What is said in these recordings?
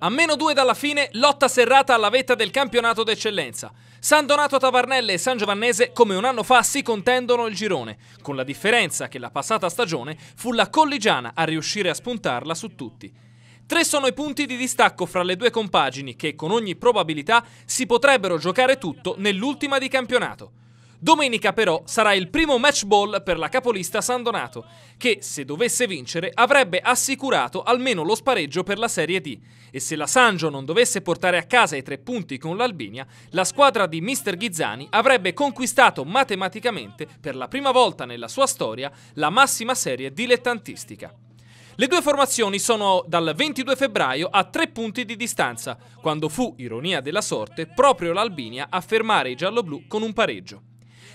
A meno due dalla fine, lotta serrata alla vetta del campionato d'eccellenza. San Donato Tavarnelle e San Giovannese, come un anno fa, si contendono il girone, con la differenza che la passata stagione fu la colligiana a riuscire a spuntarla su tutti. Tre sono i punti di distacco fra le due compagini che, con ogni probabilità, si potrebbero giocare tutto nell'ultima di campionato. Domenica però sarà il primo match ball per la capolista San Donato, che se dovesse vincere avrebbe assicurato almeno lo spareggio per la Serie D e se la Sanjo non dovesse portare a casa i tre punti con l'Albinia, la squadra di Mr. Ghizzani avrebbe conquistato matematicamente per la prima volta nella sua storia la massima serie dilettantistica. Le due formazioni sono dal 22 febbraio a tre punti di distanza, quando fu, ironia della sorte, proprio l'Albinia a fermare i gialloblu con un pareggio.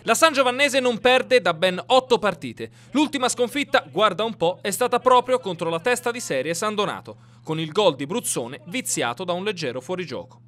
La San Giovannese non perde da ben 8 partite. L'ultima sconfitta, guarda un po', è stata proprio contro la testa di serie San Donato, con il gol di Bruzzone viziato da un leggero fuorigioco.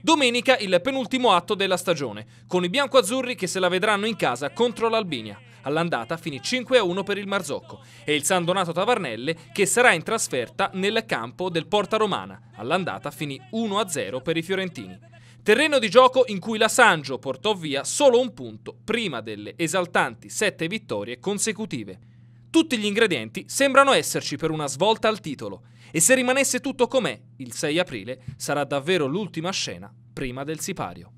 Domenica il penultimo atto della stagione, con i biancoazzurri che se la vedranno in casa contro l'Albinia. All'andata finì 5-1 per il Marzocco e il San Donato Tavarnelle che sarà in trasferta nel campo del Porta Romana. All'andata finì 1-0 per i fiorentini. Terreno di gioco in cui la Sanjo portò via solo un punto prima delle esaltanti sette vittorie consecutive. Tutti gli ingredienti sembrano esserci per una svolta al titolo e se rimanesse tutto com'è, il 6 aprile sarà davvero l'ultima scena prima del sipario.